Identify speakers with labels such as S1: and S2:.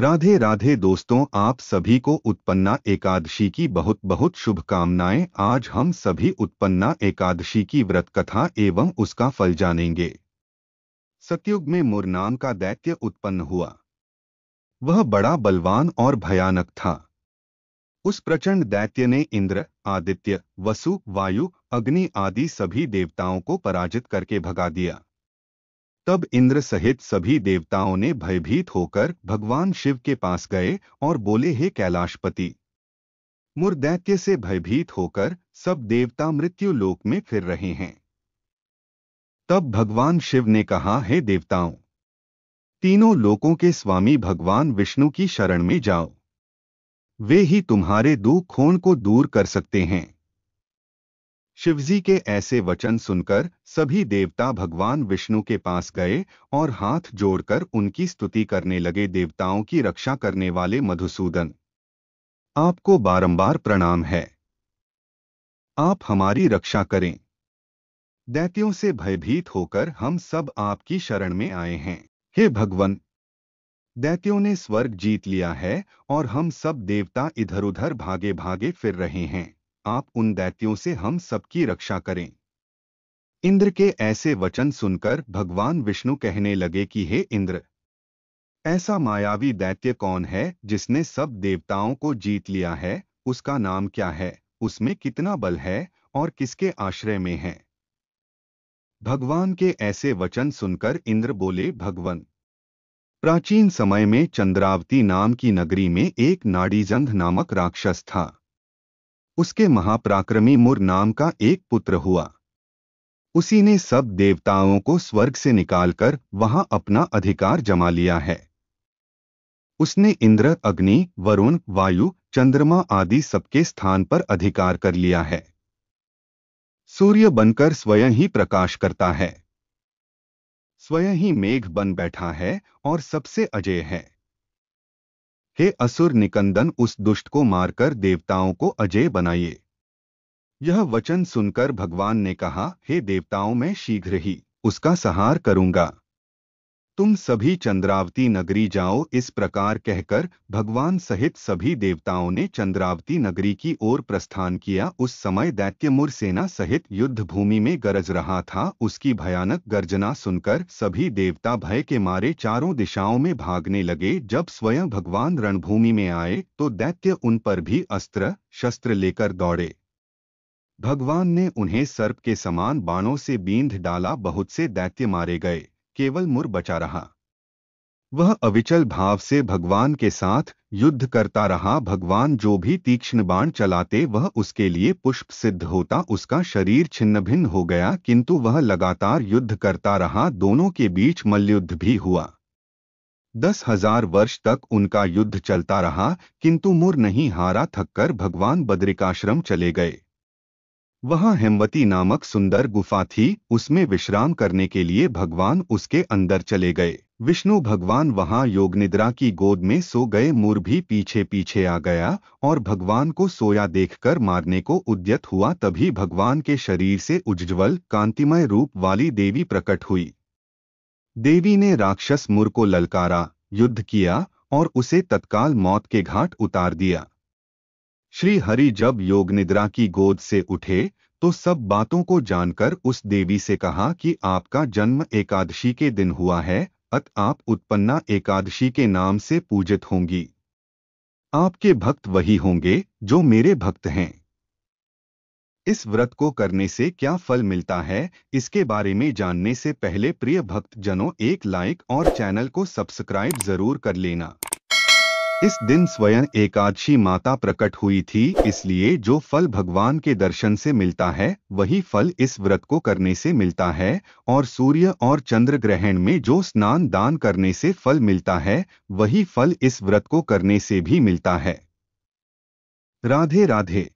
S1: राधे राधे दोस्तों आप सभी को उत्पन्ना एकादशी की बहुत बहुत शुभकामनाएं आज हम सभी उत्पन्ना एकादशी की व्रत कथा एवं उसका फल जानेंगे सतयुग में मुर नाम का दैत्य उत्पन्न हुआ वह बड़ा बलवान और भयानक था उस प्रचंड दैत्य ने इंद्र आदित्य वसु वायु अग्नि आदि सभी देवताओं को पराजित करके भगा दिया तब इंद्र सहित सभी देवताओं ने भयभीत होकर भगवान शिव के पास गए और बोले हे कैलाशपति मुर्दैत्य से भयभीत होकर सब देवता मृत्यु लोक में फिर रहे हैं तब भगवान शिव ने कहा हे देवताओं तीनों लोकों के स्वामी भगवान विष्णु की शरण में जाओ वे ही तुम्हारे दुखोण को दूर कर सकते हैं शिवजी के ऐसे वचन सुनकर सभी देवता भगवान विष्णु के पास गए और हाथ जोड़कर उनकी स्तुति करने लगे देवताओं की रक्षा करने वाले मधुसूदन आपको बारंबार प्रणाम है आप हमारी रक्षा करें दैत्यों से भयभीत होकर हम सब आपकी शरण में आए हैं हे भगवान दैत्यों ने स्वर्ग जीत लिया है और हम सब देवता इधर उधर भागे भागे फिर रहे हैं आप उन दैत्यों से हम सबकी रक्षा करें इंद्र के ऐसे वचन सुनकर भगवान विष्णु कहने लगे कि हे इंद्र ऐसा मायावी दैत्य कौन है जिसने सब देवताओं को जीत लिया है उसका नाम क्या है उसमें कितना बल है और किसके आश्रय में है भगवान के ऐसे वचन सुनकर इंद्र बोले भगवन प्राचीन समय में चंद्रावती नाम की नगरी में एक नाड़ीजंध नामक राक्षस था उसके महापराक्रमी मुर नाम का एक पुत्र हुआ उसी ने सब देवताओं को स्वर्ग से निकालकर वहां अपना अधिकार जमा लिया है उसने इंद्र अग्नि वरुण वायु चंद्रमा आदि सबके स्थान पर अधिकार कर लिया है सूर्य बनकर स्वयं ही प्रकाश करता है स्वयं ही मेघ बन बैठा है और सबसे अजय है हे असुर निकंदन उस दुष्ट को मारकर देवताओं को अजय बनाइए यह वचन सुनकर भगवान ने कहा हे देवताओं मैं शीघ्र ही उसका सहार करूंगा तुम सभी चंद्रावती नगरी जाओ इस प्रकार कहकर भगवान सहित सभी देवताओं ने चंद्रावती नगरी की ओर प्रस्थान किया उस समय दैत्यमुर सेना सहित युद्ध भूमि में गरज रहा था उसकी भयानक गर्जना सुनकर सभी देवता भय के मारे चारों दिशाओं में भागने लगे जब स्वयं भगवान रणभूमि में आए तो दैत्य उन पर भी अस्त्र शस्त्र लेकर दौड़े भगवान ने उन्हें सर्प के समान बाणों से बींध डाला बहुत से दैत्य मारे गए केवल मुर बचा रहा वह अविचल भाव से भगवान के साथ युद्ध करता रहा भगवान जो भी तीक्ष्ण बाण चलाते वह उसके लिए पुष्प सिद्ध होता उसका शरीर छिन्न भिन्न हो गया किंतु वह लगातार युद्ध करता रहा दोनों के बीच मल्लयुद्ध भी हुआ दस हजार वर्ष तक उनका युद्ध चलता रहा किंतु मुर नहीं हारा थककर भगवान बद्रिकाश्रम चले गए वहाँ हेमवती नामक सुंदर गुफा थी उसमें विश्राम करने के लिए भगवान उसके अंदर चले गए विष्णु भगवान वहाँ योग निद्रा की गोद में सो गए मुर भी पीछे पीछे आ गया और भगवान को सोया देखकर मारने को उद्यत हुआ तभी भगवान के शरीर से उज्ज्वल कांतिमय रूप वाली देवी प्रकट हुई देवी ने राक्षस मुर को ललकारा युद्ध किया और उसे तत्काल मौत के घाट उतार दिया श्री हरि जब योग निद्रा की गोद से उठे तो सब बातों को जानकर उस देवी से कहा कि आपका जन्म एकादशी के दिन हुआ है अत आप उत्पन्ना एकादशी के नाम से पूजित होंगी आपके भक्त वही होंगे जो मेरे भक्त हैं इस व्रत को करने से क्या फल मिलता है इसके बारे में जानने से पहले प्रिय भक्त जनों एक लाइक और चैनल को सब्सक्राइब जरूर कर लेना इस दिन स्वयं एकादशी माता प्रकट हुई थी इसलिए जो फल भगवान के दर्शन से मिलता है वही फल इस व्रत को करने से मिलता है और सूर्य और चंद्र ग्रहण में जो स्नान दान करने से फल मिलता है वही फल इस व्रत को करने से भी मिलता है राधे राधे